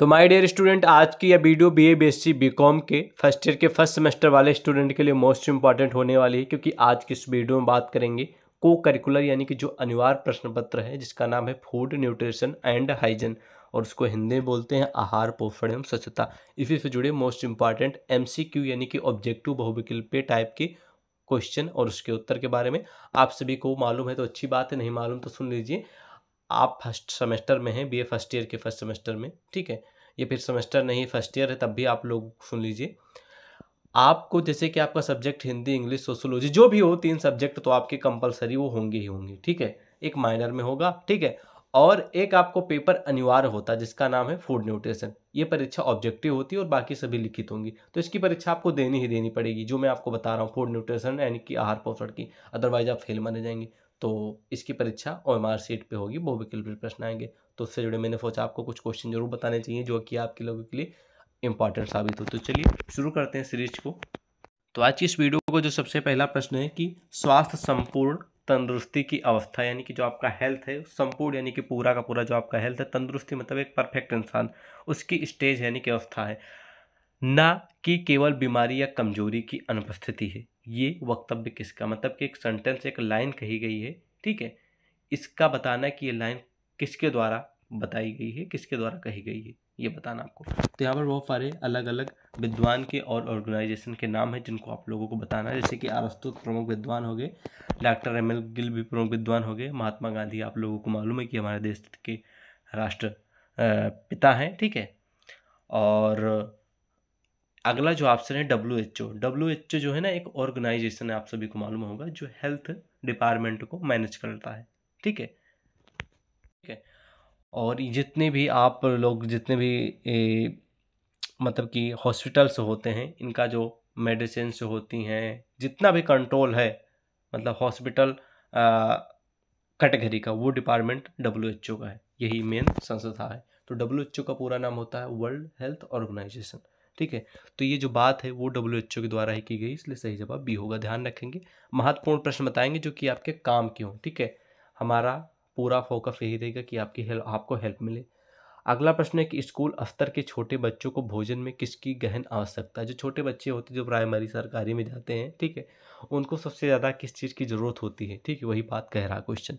तो my dear student आज की यह वीडियो बी ए बी के फर्स्ट ईयर के फर्स्ट सेमेस्टर वाले स्टूडेंट के लिए मोस्ट इंपॉर्टेंट होने वाली है क्योंकि आज की इस वीडियो में बात करेंगे को करिकुलर यानी कि जो अनिवार्य प्रश्न पत्र है जिसका नाम है फूड न्यूट्रिशन एंड हाइजन और उसको हिंदी में बोलते हैं आहार पोषण एवं स्वच्छता इसी से जुड़े मोस्ट इंपॉर्टेंट एम यानी कि ऑब्जेक्टिव बहुविकल्पे टाइप के क्वेश्चन और उसके उत्तर के बारे में आप सभी को मालूम है तो अच्छी बात है नहीं मालूम तो सुन लीजिए आप फर्स्ट सेमेस्टर में हैं बीए फर्स्ट ईयर के फर्स्ट सेमेस्टर में ठीक है ये फिर सेमेस्टर नहीं फर्स्ट ईयर है तब भी आप लोग सुन लीजिए आपको जैसे कि आपका सब्जेक्ट हिंदी इंग्लिश सोशोलॉजी जो भी हो तीन सब्जेक्ट तो आपके कंपलसरी वो होंगे ही होंगे ठीक है एक माइनर में होगा ठीक है और एक आपको पेपर अनिवार्य होता है जिसका नाम है फूड न्यूट्रिशन ये परीक्षा ऑब्जेक्टिव होती है और बाकी सभी लिखित होंगी तो इसकी परीक्षा आपको देनी ही देनी पड़ेगी जो मैं आपको बता रहा हूँ फूड न्यूट्रिशन यानी कि आहार पोषण की अदरवाइज आप फेल माने जाएंगे तो इसकी परीक्षा ओ एम आर सीट पर होगी वो विकल्पित प्रश्न आएंगे तो उससे जुड़े मैंने सोचा आपको कुछ क्वेश्चन जरूर बताने चाहिए जो कि आपके लोगों के लिए इम्पॉर्टेंट साबित हो तो चलिए शुरू करते हैं सीरीज को तो आज की इस वीडियो को जो सबसे पहला प्रश्न है कि स्वास्थ्य संपूर्ण तंदुरुस्ती की अवस्था यानी कि जो आपका हेल्थ है संपूर्ण यानी कि पूरा का पूरा जो आपका हेल्थ है तंदुरुस्ती मतलब एक परफेक्ट इंसान उसकी स्टेज यानी कि अवस्था है ना कि केवल बीमारी या कमजोरी की अनुपस्थिति है ये वक्तव्य किसका मतलब कि एक सेंटेंस एक लाइन कही गई है ठीक है इसका बताना कि ये लाइन किसके द्वारा बताई गई है किसके द्वारा कही गई है ये बताना आपको तो यहाँ पर बहुत सारे अलग अलग विद्वान के और ऑर्गेनाइजेशन के नाम हैं जिनको आप लोगों को बताना है जैसे कि आरस्तु प्रमुख विद्वान हो गए डॉक्टर एम एल गिल भी प्रमुख विद्वान हो गए महात्मा गांधी आप लोगों को मालूम है कि हमारे देश के राष्ट्र पिता हैं ठीक है और अगला जो ऑप्शन है W H O W H O जो है ना एक ऑर्गेनाइजेशन है आप सभी को मालूम होगा जो हेल्थ डिपार्टमेंट को मैनेज करता है ठीक है ठीक है और जितने भी आप लोग जितने भी ए, मतलब कि हॉस्पिटल्स होते हैं इनका जो मेडिसिन होती हैं जितना भी कंट्रोल है मतलब हॉस्पिटल कैटेगरी का वो डिपार्टमेंट डब्ल्यू एच ओ का है यही मेन संस्था है तो डब्ल्यू एच ओ का पूरा नाम होता है वर्ल्ड हेल्थ ऑर्गेनाइजेशन ठीक है तो ये जो बात है वो डब्ल्यू एच ओ के द्वारा ही की गई इसलिए सही जवाब बी होगा ध्यान रखेंगे महत्वपूर्ण प्रश्न बताएंगे जो कि आपके काम के हों ठीक है हमारा पूरा फोकस यही रहेगा कि आपकी हेल्प आपको हेल्प मिले अगला प्रश्न है कि स्कूल स्तर के छोटे बच्चों को भोजन में किसकी गहन आवश्यकता जो छोटे बच्चे होते हैं जो प्राइमरी सरकारी में जाते हैं ठीक है उनको सबसे ज़्यादा किस चीज़ की ज़रूरत होती है ठीक है वही बात कह रहा क्वेश्चन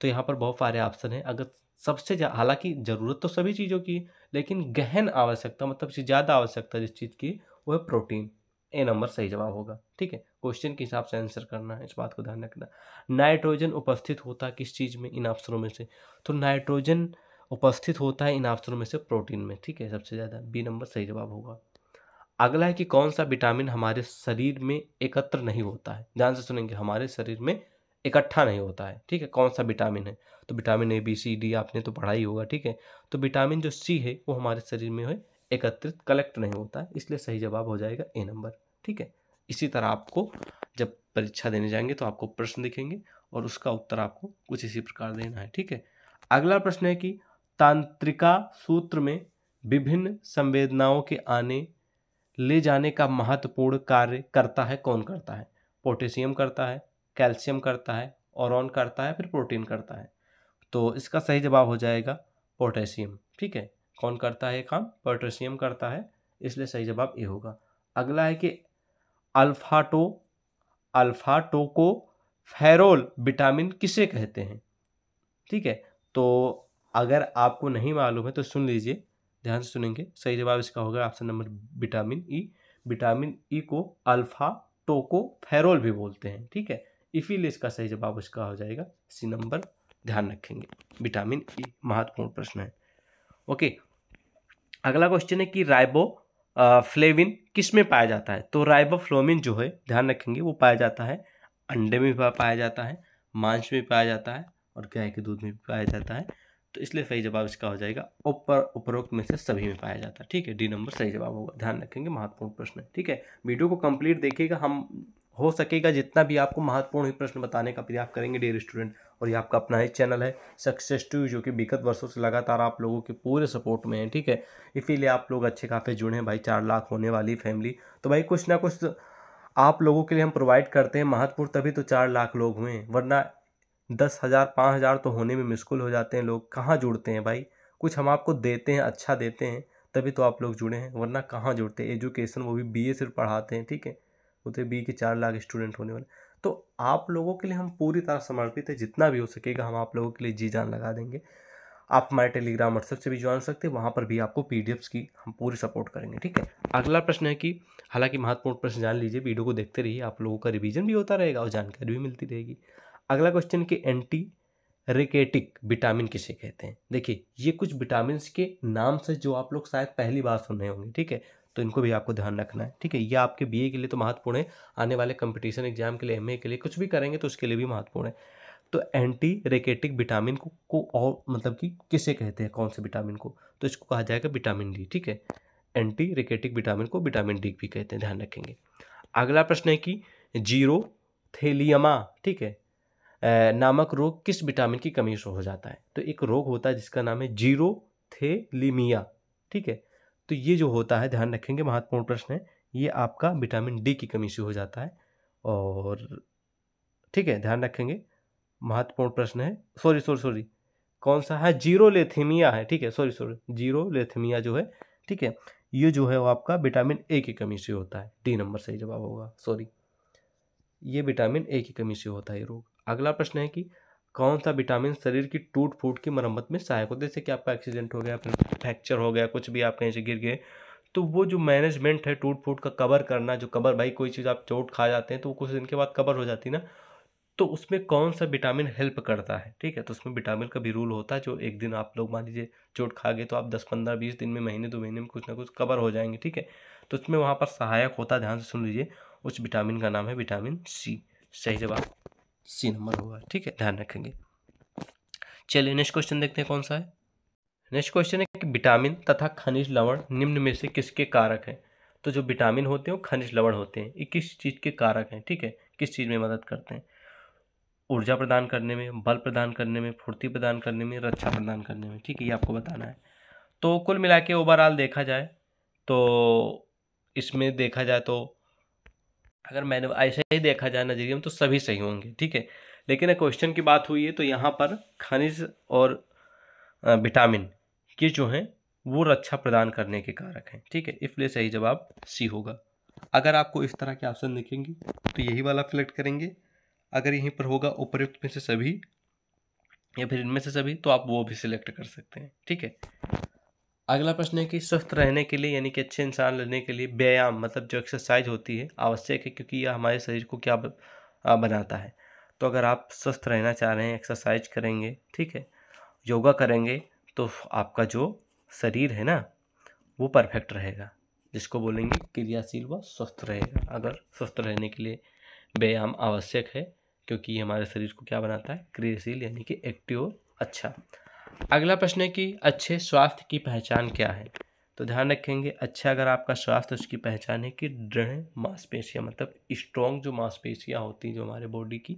तो यहाँ पर बहुत सारे ऑप्शन हैं अगर सबसे हालांकि ज़रूरत तो सभी चीज़ों की लेकिन गहन आवश्यकता मतलब ज़्यादा आवश्यकता जिस चीज़ की वो है प्रोटीन ए नंबर सही जवाब होगा ठीक है क्वेश्चन के हिसाब से आंसर करना है इस बात को ध्यान रखना नाइट्रोजन उपस्थित होता है किस चीज़ में इन अवसरों में से तो नाइट्रोजन उपस्थित होता है इन अवसरों में से प्रोटीन में ठीक है सबसे ज़्यादा बी नंबर सही जवाब होगा अगला है कि कौन सा विटामिन हमारे शरीर में एकत्र नहीं होता है ध्यान से सुनेंगे हमारे शरीर में इकट्ठा नहीं होता है ठीक है कौन सा विटामिन है तो vitamin A B C D आपने तो पढ़ा ही होगा ठीक है तो विटामिन जो सी है वो हमारे शरीर में एकत्रित कलेक्ट नहीं होता है इसलिए सही जवाब हो जाएगा ए नंबर ठीक है इसी तरह आपको जब परीक्षा देने जाएंगे तो आपको प्रश्न दिखेंगे और उसका उत्तर आपको कुछ इसी प्रकार देना है ठीक है अगला प्रश्न है कि तांत्रिका सूत्र में विभिन्न संवेदनाओं के आने ले जाने का महत्वपूर्ण कार्य करता है कौन करता है पोटेशियम करता है कैल्शियम करता है और करता है फिर प्रोटीन करता है तो इसका सही जवाब हो जाएगा पोटेशियम ठीक है कौन करता है काम पोटेशियम करता है इसलिए सही जवाब ए होगा अगला है कि अल्फाटो अल्फाटो को फेरोल विटामिन किसे कहते हैं ठीक है तो अगर आपको नहीं मालूम है तो सुन लीजिए ध्यान से सुनेंगे सही जवाब इसका होगा option number vitamin E vitamin E को अल्फा टोको फेरोल भी बोलते हैं ठीक है इसीलिए इसका सही जवाब इसका हो जाएगा सी नंबर ध्यान रखेंगे विटामिन ई e महत्वपूर्ण प्रश्न है ओके अगला क्वेश्चन है कि राइबो फ्लेविन किस में पाया जाता है तो राइबोफ्लोमिन जो है ध्यान रखेंगे वो पाया जाता है अंडे में भी पाया जाता है मांस में पाया जाता है और गाय के दूध में भी पाया जाता है तो इसलिए सही जवाब इसका हो जाएगा ऊपर उपरोक्त में से सभी में पाया जाता है ठीक है डी नंबर सही जवाब होगा ध्यान रखेंगे महत्वपूर्ण प्रश्न है ठीक है वीडियो को कंप्लीट देखिएगा हम हो सकेगा जितना भी आपको महत्वपूर्ण प्रश्न बताने का प्रयास करेंगे डेयर स्टूडेंट और ये आपका अपना ही चैनल है सक्सेस टू जो कि विगत वर्षों से लगातार आप लोगों के पूरे सपोर्ट में है ठीक है इसीलिए आप लोग अच्छे काफ़ी जुड़े हैं भाई चार लाख होने वाली फैमिली तो भाई कुछ ना कुछ आप लोगों के लिए हम प्रोवाइड करते हैं महत्वपूर्ण तभी तो चार लाख लोग हुए हैं वरना दस हज़ार पाँच हज़ार तो होने में मुश्किल हो जाते हैं लोग कहाँ जुड़ते हैं भाई कुछ हम आपको देते हैं अच्छा देते हैं तभी तो आप लोग जुड़े हैं वरना कहाँ जुड़ते हैं एजुकेशन वो भी बी ए सिर्फ पढ़ाते हैं ठीक है उतने बी के चार लाख स्टूडेंट होने वाले तो आप लोगों के लिए हम पूरी तरह समर्पित है जितना भी हो सकेगा हम आप लोगों के लिए जी जान लगा देंगे आप हमारे टेलीग्राम व्हाट्सएप से भी ज्वाइन सकते हैं वहाँ पर भी आपको पी की हम पूरी सपोर्ट करेंगे ठीक है अगला प्रश्न है कि हालांकि महत्वपूर्ण प्रश्न जान लीजिए वीडियो को देखते रहिए आप लोगों का रिविजन भी होता रहेगा और जानकारी भी मिलती रहेगी अगला क्वेश्चन कि एंटी रिकेटिक विटामिन किसे कहते हैं देखिए ये कुछ विटामिन के नाम से जो आप लोग शायद पहली बार सुन रहे होंगे ठीक है तो इनको भी आपको ध्यान रखना है ठीक है ये आपके बीए के लिए तो महत्वपूर्ण है आने वाले कंपटीशन एग्जाम के लिए एमए के लिए कुछ भी करेंगे तो उसके लिए भी महत्वपूर्ण है तो एंटी रेकेटिक विटामिन को को और मतलब कि किसे कहते हैं कौन से विटामिन को तो इसको कहा जाएगा विटामिन डी ठीक है एंटी रेकेटिक विटामिन को विटामिन डी भी कहते हैं ध्यान रखेंगे अगला प्रश्न है कि जीरो थेलियमा ठीक है नामक रोग किस विटामिन की कमी से हो जाता है तो एक रोग होता है जिसका नाम है जीरो थेलीमिया ठीक है तो ये जो होता है ध्यान रखेंगे महत्वपूर्ण प्रश्न है ये आपका विटामिन डी की कमी से हो जाता है और ठीक है ध्यान रखेंगे महत्वपूर्ण प्रश्न है सॉरी सॉरी सॉरी कौन सा है जीरो लेथीमिया है ठीक है सॉरी सॉरी जीरो लेथेमिया जो है ठीक है ये जो है वो आपका विटामिन ए की कमी से होता है डी नंबर सही जवाब होगा सॉरी ये विटामिन ए की कमी से होता है ये रोग अगला प्रश्न है कि कौन सा विटामिन शरीर की टूट फूट की मरम्मत में सहायक होता है जैसे कि आपका एक्सीडेंट हो गया फ्रैक्चर हो गया कुछ भी आप कहीं से गिर गए तो वो जो मैनेजमेंट है टूट फूट का कवर करना जो कवर भाई कोई चीज़ आप चोट खा जाते हैं तो वो कुछ दिन के बाद कवर हो जाती है ना तो उसमें कौन सा विटामिन हेल्प करता है ठीक है तो उसमें विटामिन का भी रूल होता है जो एक दिन आप लोग मान लीजिए चोट खा गए तो आप दस पंद्रह बीस दिन में महीने दो महीने में कुछ ना कुछ कवर हो जाएंगे ठीक है तो उसमें वहाँ पर सहायक होता है ध्यान से सुन लीजिए उस विटामिन का नाम है विटामिन सी सही जवाब सी नंबर होगा ठीक है ध्यान रखेंगे चलिए नेक्स्ट क्वेश्चन देखते हैं कौन सा है नेक्स्ट क्वेश्चन है कि विटामिन तथा खनिज लवण निम्न में से किसके कारक हैं तो जो विटामिन होते हैं वो खनिज लवण होते हैं ये किस चीज़ के कारक हैं ठीक है किस चीज़ में मदद करते हैं ऊर्जा प्रदान करने में बल प्रदान करने में फुर्ती प्रदान करने में रक्षा प्रदान करने में ठीक है ये आपको बताना है तो कुल मिला के ओवरऑल देखा जाए तो इसमें देखा जाए तो अगर मैंने ऐसा ही देखा जाए नजरिए तो सभी सही होंगे ठीक है लेकिन क्वेश्चन की बात हुई है तो यहाँ पर खनिज और विटामिन के जो हैं वो रक्षा प्रदान करने के कारक हैं ठीक है इसलिए सही जवाब सी होगा अगर आपको इस तरह के ऑप्शन दिखेंगे तो यही वाला सिलेक्ट करेंगे अगर यहीं पर होगा उपरुक्त में से सभी या फिर इनमें से सभी तो आप वो भी सिलेक्ट कर सकते हैं ठीक है अगला प्रश्न है कि स्वस्थ रहने के लिए यानी कि अच्छे इंसान रहने के लिए व्यायाम मतलब जो एक्सरसाइज होती है आवश्यक है क्योंकि यह हमारे शरीर को क्या बनाता है तो अगर आप स्वस्थ रहना चाह रहे हैं एक्सरसाइज करेंगे ठीक है योगा करेंगे तो आपका जो शरीर है ना वो परफेक्ट रहेगा जिसको बोलेंगे क्रियाशील व स्वस्थ रहेगा अगर स्वस्थ रहने के लिए व्यायाम आवश्यक है क्योंकि ये हमारे शरीर को क्या बनाता है क्रियाशील यानी कि एक्टिव अच्छा अगला प्रश्न है कि अच्छे स्वास्थ्य की पहचान क्या है तो ध्यान रखेंगे अच्छा अगर आपका स्वास्थ्य उसकी पहचान है कि दृढ़ मांसपेशियाँ मतलब स्ट्रॉन्ग जो मांसपेशियाँ होती हैं जो हमारे बॉडी की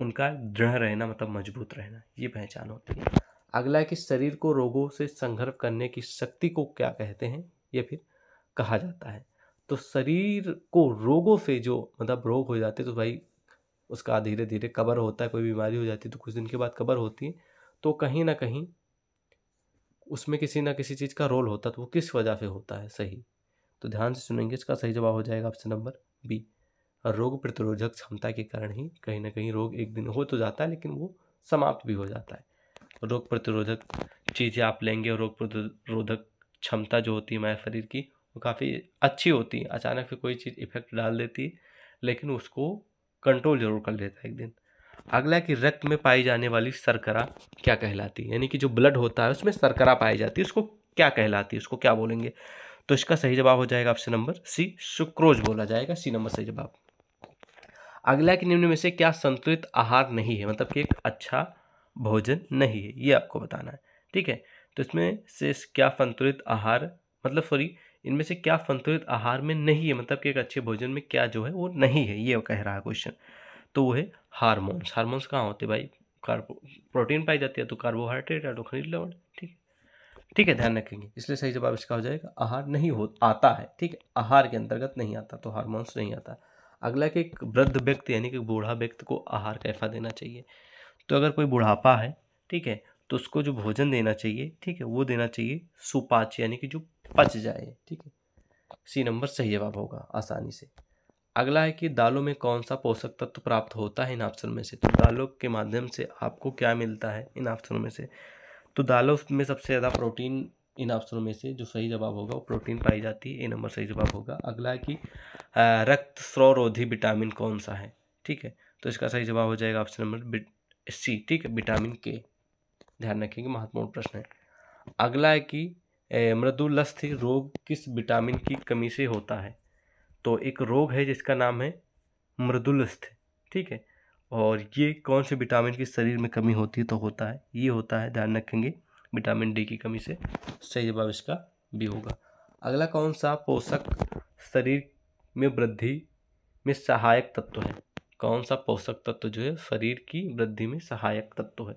उनका दृढ़ रहना मतलब मजबूत रहना ये पहचान होती है अगला है कि शरीर को रोगों से संघर्ष करने की शक्ति को क्या कहते हैं ये फिर कहा जाता है तो शरीर को रोगों से जो मतलब रोग हो जाते तो भाई उसका धीरे धीरे कबर होता है कोई बीमारी हो जाती है तो कुछ दिन के बाद कबर होती है तो कहीं ना कहीं उसमें किसी ना किसी चीज़ का रोल होता तो वो किस वजह से होता है सही तो ध्यान से सुनेंगे इसका सही जवाब हो जाएगा ऑप्शन नंबर बी रोग प्रतिरोधक क्षमता के कारण ही कहीं ना कहीं रोग एक दिन हो तो जाता है लेकिन वो समाप्त भी हो जाता है रोग प्रतिरोधक चीज़ें आप लेंगे रोग प्रतिरोधक क्षमता जो होती है हमारे शरीर की वो काफ़ी अच्छी होती है अचानक से कोई चीज़ इफेक्ट डाल देती है लेकिन उसको कंट्रोल जरूर कर लेता है एक दिन अगला कि रक्त में पाई जाने वाली सरकरा क्या कहलाती है यानी कि जो ब्लड होता है उसमें सरकरा पाई जाती है उसको क्या कहलाती है उसको क्या बोलेंगे तो इसका सही जवाब हो जाएगा ऑप्शन नंबर सी सुक्रोज बोला जाएगा सी नंबर सही जवाब अगला कि निम्न में से क्या संतुलित आहार नहीं है मतलब कि एक अच्छा भोजन नहीं है ये आपको बताना है ठीक है तो इसमें से क्या संतुलित आहार मतलब सॉरी इनमें से क्या संतुलित आहार में नहीं है मतलब कि एक अच्छे भोजन में क्या जो है वो नहीं है ये कह रहा है क्वेश्चन तो वो है हारमोन्स हारमोन्स कहाँ होते भाई कार्बो प्रोटीन पाई जाती है तो कार्बोहाइड्रेट या तो खनिज लवण ठीक है ठीक है ध्यान रखेंगे इसलिए सही जवाब इसका हो जाएगा आहार नहीं हो आता है ठीक है आहार के अंतर्गत नहीं आता तो हारमोन्स नहीं आता अगला कि एक वृद्ध व्यक्ति यानी कि बूढ़ा व्यक्ति को आहार कैफा देना चाहिए तो अगर कोई बुढ़ापा है ठीक है तो उसको जो भोजन देना चाहिए ठीक है वो देना चाहिए सुपाच यानी कि जो पच जाए ठीक है सी नंबर सही जवाब होगा आसानी से अगला है कि दालों में कौन सा पोषक तत्व प्राप्त होता है इन ऑप्शन में से तो दालों के माध्यम से आपको क्या मिलता है इन ऑप्शनों में से तो दालों में सबसे ज़्यादा प्रोटीन इन ऑप्शनों में से जो सही जवाब होगा वो प्रोटीन पाई जाती है ए नंबर सही जवाब होगा अगला है कि रक्त स्वरोधी विटामिन कौन सा है ठीक है तो इसका सही जवाब हो जाएगा ऑप्शन नंबर सी ठीक है विटामिन के ध्यान रखेंगे महत्वपूर्ण प्रश्न है अगला है कि मृदुलस्थ रोग किस विटामिन की कमी से होता है तो एक रोग है जिसका नाम है मृदुलस्थ ठीक है और ये कौन से विटामिन की शरीर में कमी होती है तो होता है ये होता है ध्यान रखेंगे विटामिन डी की कमी से सही जवाब इसका भी होगा अगला कौन सा पोषक शरीर में वृद्धि में सहायक तत्व है कौन सा पोषक तत्व जो है शरीर की वृद्धि में सहायक तत्व है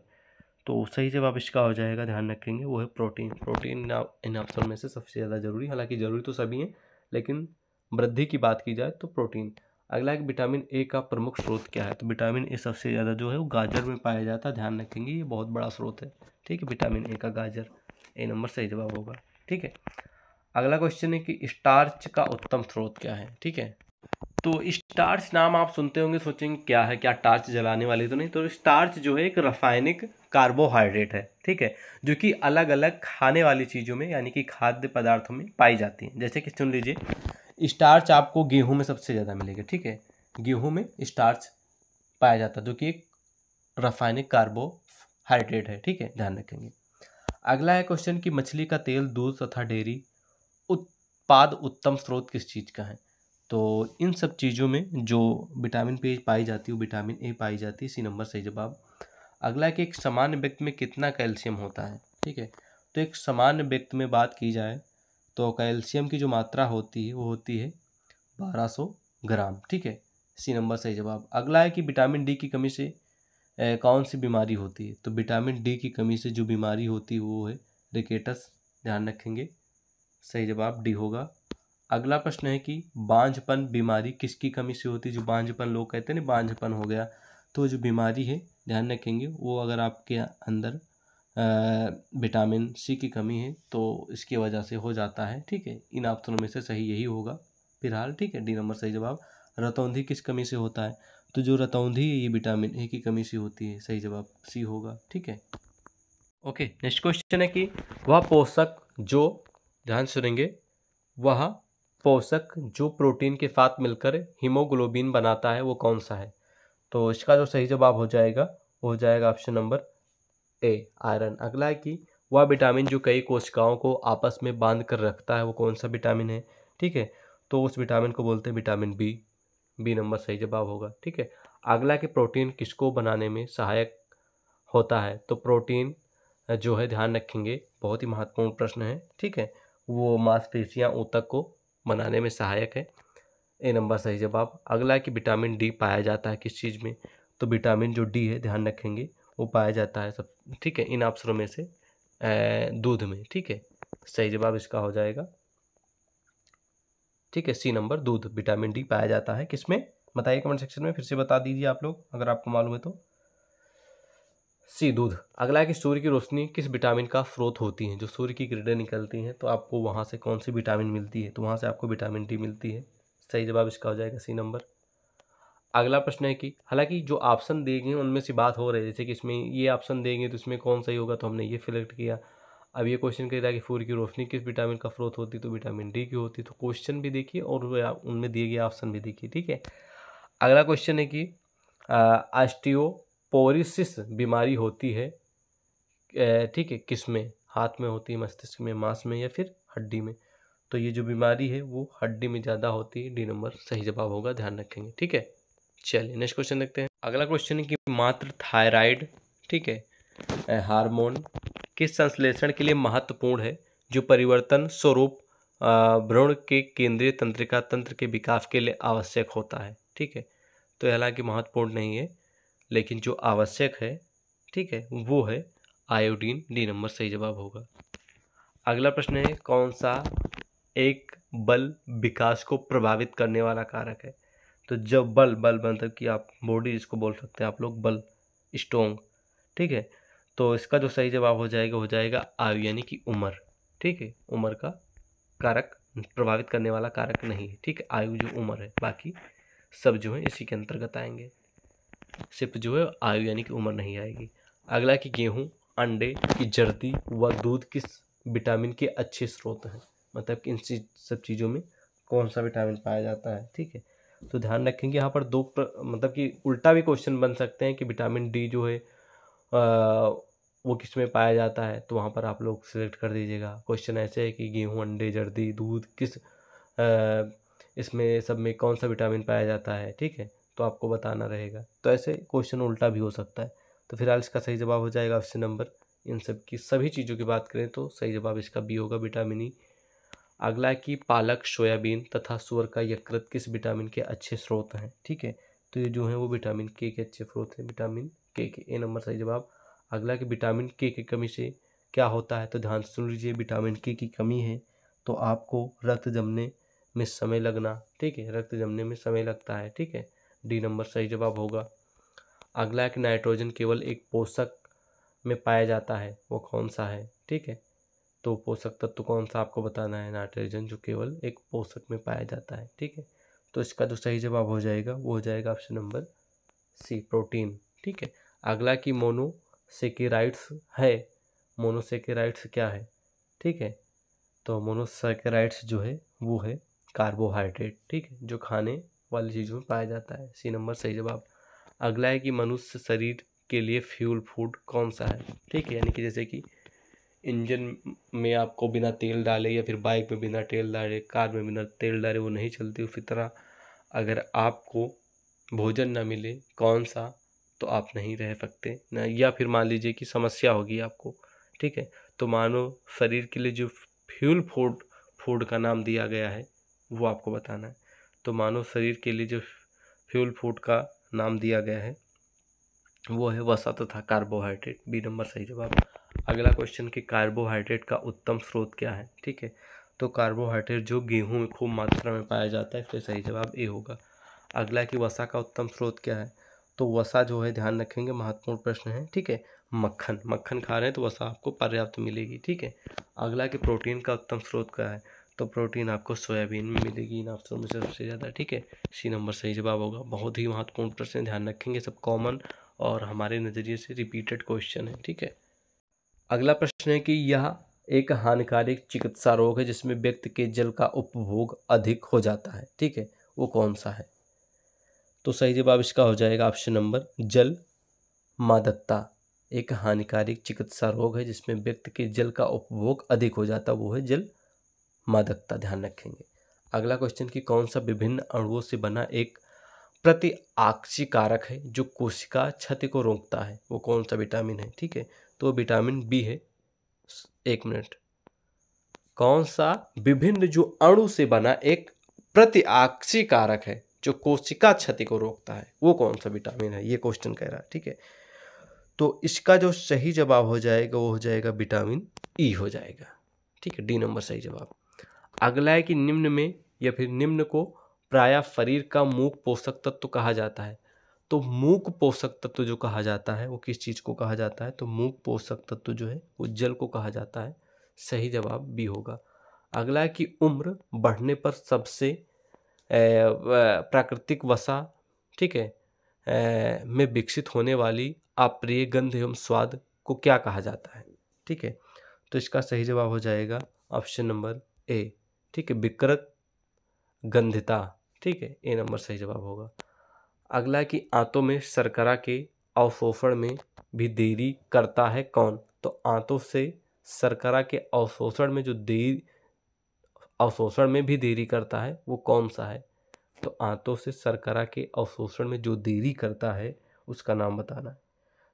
तो सही जवाब इसका हो जाएगा ध्यान रखेंगे वो है प्रोटीन प्रोटीन इन ऑप्शन में से सबसे ज़्यादा ज़रूरी हालांकि ज़रूरी तो सभी हैं लेकिन वृद्धि की बात की जाए तो प्रोटीन अगला है विटामिन ए का प्रमुख स्रोत क्या है तो विटामिन ए सबसे ज़्यादा जो है वो गाजर में पाया जाता है ध्यान रखेंगे ये बहुत बड़ा स्रोत है ठीक है विटामिन ए का गाजर ए नंबर सही जवाब होगा ठीक है अगला क्वेश्चन है कि स्टार्च का उत्तम स्रोत क्या है ठीक है तो स्टार्च नाम आप सुनते होंगे सोचेंगे क्या है क्या टार्च जलाने वाली तो नहीं तो स्टार्च जो है एक रासायनिक कार्बोहाइड्रेट है ठीक है जो कि अलग अलग खाने वाली चीज़ों में यानी कि खाद्य पदार्थों में पाई जाती है जैसे कि सुन लीजिए स्टार्च आपको गेहूं में सबसे ज़्यादा मिलेगा ठीक है गेहूं में स्टार्च पाया जाता है जो कि एक रासायनिक कार्बोहाइड्रेट है ठीक है ध्यान रखेंगे अगला है क्वेश्चन कि मछली का तेल दूध तथा डेयरी उत्पाद उत्तम स्रोत किस चीज़ का है तो इन सब चीज़ों में जो विटामिन पे पाई जाती है वो विटामिन ए पाई जाती है इसी नंबर सही जवाब अगला है कि एक सामान्य व्यक्ति में कितना कैल्शियम होता है ठीक है तो एक सामान्य व्यक्ति में बात की जाए तो कैल्शियम की जो मात्रा होती है वो होती है 1200 ग्राम ठीक है सी नंबर सही जवाब अगला है कि विटामिन डी की कमी से ए, कौन सी बीमारी होती है तो विटामिन डी की कमी से जो बीमारी होती है वो है रिकेटस ध्यान रखेंगे सही जवाब डी होगा अगला प्रश्न है कि बांझपन बीमारी किसकी कमी से होती है जो बांझपन लोग कहते हैं ना बांझपन हो गया तो जो बीमारी है ध्यान रखेंगे वो अगर आपके अंदर विटामिन सी की कमी है तो इसकी वजह से हो जाता है ठीक है इन ऑप्शनों में से सही यही होगा फिलहाल ठीक है डी नंबर सही जवाब रतौंधी किस कमी से होता है तो जो रतौंधी है ये विटामिन ए की कमी से होती है सही जवाब सी होगा ठीक है ओके नेक्स्ट क्वेश्चन है कि वह पोषक जो ध्यान सुनेंगे वह पोषक जो प्रोटीन के साथ मिलकर हीमोग्लोबिन बनाता है वो कौन सा है तो इसका जो सही जवाब हो जाएगा वो हो जाएगा ऑप्शन नंबर ए आयरन अगला है कि वह विटामिन जो कई कोशिकाओं को आपस में बांध कर रखता है वो कौन सा विटामिन है ठीक है तो उस विटामिन को बोलते हैं विटामिन बी बी नंबर सही जवाब होगा ठीक है अगला कि प्रोटीन किसको बनाने में सहायक होता है तो प्रोटीन जो है ध्यान रखेंगे बहुत ही महत्वपूर्ण प्रश्न है ठीक है वो मांसपेशियाँ ऊतक को बनाने में सहायक है ए नंबर सही जवाब अगला कि विटामिन डी पाया जाता है किस चीज़ में तो विटामिन जो डी है ध्यान रखेंगे वो पाया जाता है सब ठीक है इन ऑप्शनों में से दूध में ठीक है सही जवाब इसका हो जाएगा ठीक है सी नंबर दूध विटामिन डी पाया जाता है किसमें बताइए कमेंट सेक्शन में फिर से बता दीजिए आप लोग अगर आपको मालूम है तो सी दूध अगला है कि सूर्य की रोशनी किस विटामिन का स्रोत होती है जो सूर्य की किरणें निकलती हैं तो आपको वहाँ से कौन सी विटामिन मिलती है तो वहाँ से आपको विटामिन डी मिलती है सही जवाब इसका हो जाएगा सी नंबर अगला प्रश्न है कि हालांकि जो ऑप्शन दिए गए उनमें से बात हो रही है जैसे कि इसमें ये ऑप्शन देंगे तो इसमें कौन सही होगा तो हमने ये सिलेक्ट किया अब ये क्वेश्चन कह रहा है कि फूर की रोशनी किस विटामिन का फ्रोत होती है तो विटामिन डी की होती है तो क्वेश्चन भी देखिए और उनमें दिए गए ऑप्शन भी देखिए ठीक है अगला क्वेश्चन है कि आस्टियोपोरिसिस बीमारी होती है ठीक है किस में हाथ में होती है मस्तिष्क में मांस में या फिर हड्डी में तो ये जो बीमारी है वो हड्डी में ज़्यादा होती है डी नंबर सही जवाब होगा ध्यान रखेंगे ठीक है चलिए नेक्स्ट क्वेश्चन देखते हैं अगला क्वेश्चन है कि मात्र थायराइड ठीक है हार्मोन किस संश्लेषण के लिए महत्वपूर्ण है जो परिवर्तन स्वरूप भ्रूण के केंद्रीय तंत्रिका तंत्र के विकास के लिए आवश्यक होता है ठीक है तो हालांकि महत्वपूर्ण नहीं है लेकिन जो आवश्यक है ठीक है वो है आयोडीन डी नंबर सही जवाब होगा अगला प्रश्न है कौन सा एक बल विकास को प्रभावित करने वाला कारक है तो जब बल बल मतलब कि आप बॉडी इसको बोल सकते हैं आप लोग बल स्ट्रोंग ठीक है तो इसका जो सही जवाब हो जाएगा हो जाएगा आयु यानी कि उम्र ठीक है उम्र का कारक प्रभावित करने वाला कारक नहीं है ठीक है आयु जो उम्र है बाकी सब जो है इसी के अंतर्गत आएंगे सिर्फ जो है आयु यानी कि उम्र नहीं आएगी अगला कि गेहूँ अंडे की जर्दी व दूध किस विटामिन के अच्छे स्रोत हैं मतलब कि इन सब चीज़ों में कौन सा विटामिन पाया जाता है ठीक है तो ध्यान रखेंगे यहाँ पर दो प्र, मतलब कि उल्टा भी क्वेश्चन बन सकते हैं कि विटामिन डी जो है आ, वो किस में पाया जाता है तो वहाँ पर आप लोग सिलेक्ट कर दीजिएगा क्वेश्चन ऐसे है कि गेहूँ अंडे जर्दी दूध किस इसमें सब में कौन सा विटामिन पाया जाता है ठीक है तो आपको बताना रहेगा तो ऐसे क्वेश्चन उल्टा भी हो सकता है तो फिलहाल इसका सही जवाब हो जाएगा ऑप्शन नंबर इन सब की सभी चीज़ों की बात करें तो सही जवाब इसका बी होगा विटामिन ई e। अगला कि पालक सोयाबीन तथा सुअर का यकृत किस विटामिन के अच्छे स्रोत हैं ठीक है तो ये जो है वो विटामिन के के अच्छे स्रोत हैं विटामिन के के ए नंबर सही जवाब अगला कि विटामिन के की कमी से क्या होता है तो ध्यान से सुन लीजिए विटामिन के की कमी है तो आपको रक्त जमने में समय लगना ठीक है रक्त जमने में समय लगता है ठीक है डी नंबर सही जवाब होगा अगला है कि नाइट्रोजन केवल एक पोषक में पाया जाता है वो कौन सा है ठीक है तो पोषक तत्व कौन सा आपको बताना है नाइट्रोजन जो केवल एक पोषक में पाया जाता है ठीक है तो इसका जो सही जवाब हो जाएगा वो हो जाएगा ऑप्शन नंबर सी प्रोटीन ठीक है अगला की मोनोसेकेराइड्स है मोनोसेकेराइड्स क्या है ठीक है तो मोनोसेकेराइड्स जो है वो है कार्बोहाइड्रेट ठीक है जो खाने वाली चीज़ों में पाया जाता है सी नंबर सही जवाब अगला है कि मनुष्य शरीर के लिए फ्यूल फूड कौन सा है ठीक है यानी कि जैसे कि इंजन में आपको बिना तेल डाले या फिर बाइक में बिना तेल डाले कार में बिना तेल डाले वो नहीं चलती उसी तरह अगर आपको भोजन ना मिले कौन सा तो आप नहीं रह सकते ना या फिर मान लीजिए कि समस्या होगी आपको ठीक है तो मानो शरीर के लिए जो फ्यूल फूड फूड का नाम दिया गया है वो आपको बताना है तो मानो शरीर के लिए जो फ्यूल फूड का नाम दिया गया है वो है वसा तथा कार्बोहाइड्रेट बी नंबर सही जवाब अगला क्वेश्चन कि कार्बोहाइड्रेट का उत्तम स्रोत क्या है ठीक है तो कार्बोहाइड्रेट जो गेहूं में खूब मात्रा में पाया जाता है इसलिए सही जवाब ए होगा अगला कि वसा का उत्तम स्रोत क्या है तो वसा जो है ध्यान रखेंगे महत्वपूर्ण प्रश्न है ठीक है मक्खन मक्खन खा रहे हैं तो वसा आपको पर्याप्त मिलेगी ठीक है अगला कि प्रोटीन का उत्तम स्रोत क्या है तो प्रोटीन आपको सोयाबीन में मिलेगी इन ऑप्शनों में सबसे ज़्यादा ठीक है सी नंबर सही जवाब होगा बहुत ही महत्वपूर्ण प्रश्न ध्यान रखेंगे सब कॉमन और हमारे नज़रिए से रिपीटेड क्वेश्चन है ठीक है अगला प्रश्न है कि यह एक हानिकारक चिकित्सा रोग है जिसमें व्यक्ति के जल का उपभोग अधिक हो जाता है ठीक है वो कौन सा है तो सही जवाब इसका हो जाएगा ऑप्शन नंबर जल मादकता एक हानिकारक चिकित्सा रोग है जिसमें व्यक्ति के जल का उपभोग अधिक हो जाता वो है जल मादकता ध्यान रखेंगे अगला क्वेश्चन कि कौन सा विभिन्न अणुओं से बना एक आक्षी कारक है जो कोशिका क्षति को रोकता है वो कौन सा विटामिन है ठीक है तो विटामिन बी है एक मिनट कौन सा विभिन्न जो अणु से बना एक प्रतिआक्षी कारक है जो कोशिका क्षति को रोकता है वो कौन सा विटामिन है ये क्वेश्चन कह रहा है ठीक है तो इसका जो सही जवाब हो जाएगा वो हो जाएगा विटामिन ई e हो जाएगा ठीक है डी नंबर सही जवाब अगला है कि निम्न में या फिर निम्न को प्रायः शरीर का मूक पोषक तत्व तो कहा जाता है तो मूक पोषक तत्व तो जो कहा जाता है वो किस चीज़ को कहा जाता है तो मूक पोषक तत्व तो जो है वो जल को कहा जाता है सही जवाब भी होगा अगला है कि उम्र बढ़ने पर सबसे प्राकृतिक वसा ठीक है में विकसित होने वाली अप्रिय गंध एवं स्वाद को क्या कहा जाता है ठीक है तो इसका सही जवाब हो जाएगा ऑप्शन नंबर ए ठीक है विकृत गंधता ठीक है ए नंबर सही जवाब होगा अगला कि आंतों में शर्करा के अवशोषण में भी देरी करता है कौन तो आंतों से शर्करा के अवशोषण में जो देरी अवशोषण में भी देरी करता है वो कौन सा है तो आंतों से शर्करा के अवशोषण में जो देरी करता है उसका नाम बताना है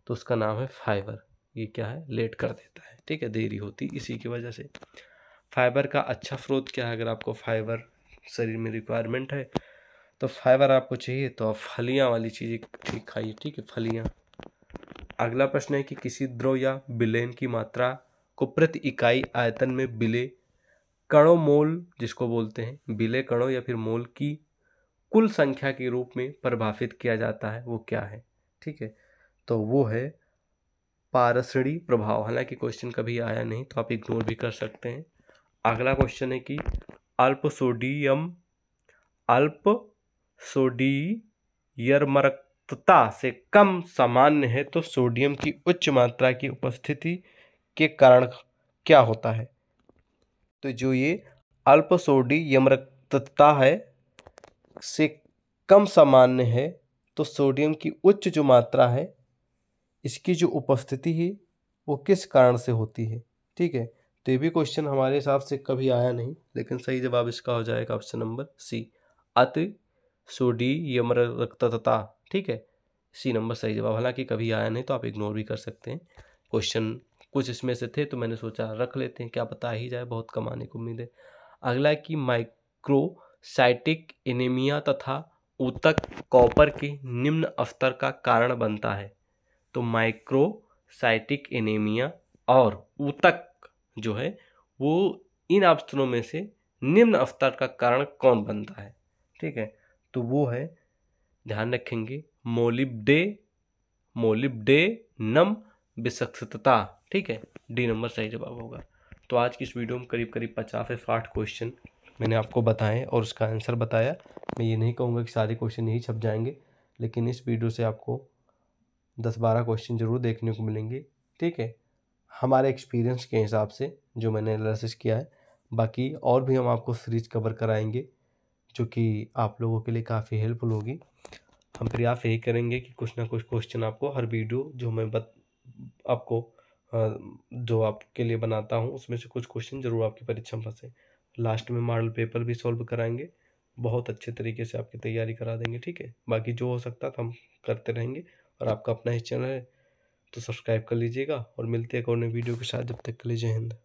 तो उसका नाम है फाइबर ये क्या है लेट कर देता है ठीक है देरी होती इसी की वजह से फाइबर का अच्छा स्रोत क्या है अगर आपको फाइबर शरीर में रिक्वायरमेंट है तो फाइबर आपको चाहिए तो आप फलियाँ वाली चीज़ें ठीक खाइए ठीक है फलियाँ अगला प्रश्न है कि किसी द्रव या बिलेन की मात्रा को प्रति इकाई आयतन में बिले कणों मोल जिसको बोलते हैं बिले कणों या फिर मोल की कुल संख्या के रूप में परिभाषित किया जाता है वो क्या है ठीक है तो वो है पारसणी प्रभाव हालांकि क्वेश्चन कभी आया नहीं तो आप इग्नोर भी कर सकते हैं अगला क्वेश्चन है कि अल्प सोडियम अल्प सोडीयमरक्तता से कम सामान्य है तो सोडियम की उच्च मात्रा की उपस्थिति के कारण क्या होता है तो जो ये अल्प यमरक्तता है से कम सामान्य है तो सोडियम की उच्च जो मात्रा है इसकी जो उपस्थिति है वो किस कारण से होती है ठीक है तो ये भी क्वेश्चन हमारे हिसाब से कभी आया नहीं लेकिन सही जवाब इसका हो जाएगा ऑप्शन नंबर सी अत सोडी यमर रक्तता ठीक है सी नंबर सही जवाब हालांकि कभी आया नहीं तो आप इग्नोर भी कर सकते हैं क्वेश्चन कुछ इसमें से थे तो मैंने सोचा रख लेते हैं क्या पता ही जाए बहुत कमाने को उम्मीद है अगला कि माइक्रोसाइटिक एनेमिया तथा ऊतक कॉपर के निम्न अवतर का कारण बनता है तो माइक्रोसाइटिक एनेमिया और ऊतक जो है वो इन अवस्थनों में से निम्न अवतार का कारण कौन बनता है ठीक है तो वो है ध्यान रखेंगे मोलिबडे मोलिबडे नम विशक्तता ठीक है डी नंबर सही जवाब होगा तो आज की इस वीडियो में करीब करीब पचास से साठ क्वेश्चन मैंने आपको बताए और उसका आंसर बताया मैं ये नहीं कहूँगा कि सारे क्वेश्चन यही छप जाएंगे लेकिन इस वीडियो से आपको दस बारह क्वेश्चन ज़रूर देखने को मिलेंगे ठीक है हमारे एक्सपीरियंस के हिसाब से जो मैंने एनालिसिस किया है बाकी और भी हम आपको सीरीज कवर कराएंगे जो कि आप लोगों के लिए काफ़ी हेल्पफुल होगी हम प्रयास यही करेंगे कि कुछ ना कुछ क्वेश्चन आपको हर वीडियो जो मैं बत आपको जो आपके लिए बनाता हूँ उसमें से कुछ क्वेश्चन ज़रूर आपकी परीक्षा में फंसे लास्ट में मॉडल पेपर भी सॉल्व कराएंगे बहुत अच्छे तरीके से आपकी तैयारी करा देंगे ठीक है बाकी जो हो सकता था हम करते रहेंगे और आपका अपना ही चैनल है तो सब्सक्राइब कर लीजिएगा और मिलते हैं एक और नए वीडियो के साथ जब तक के लिए जय हिंद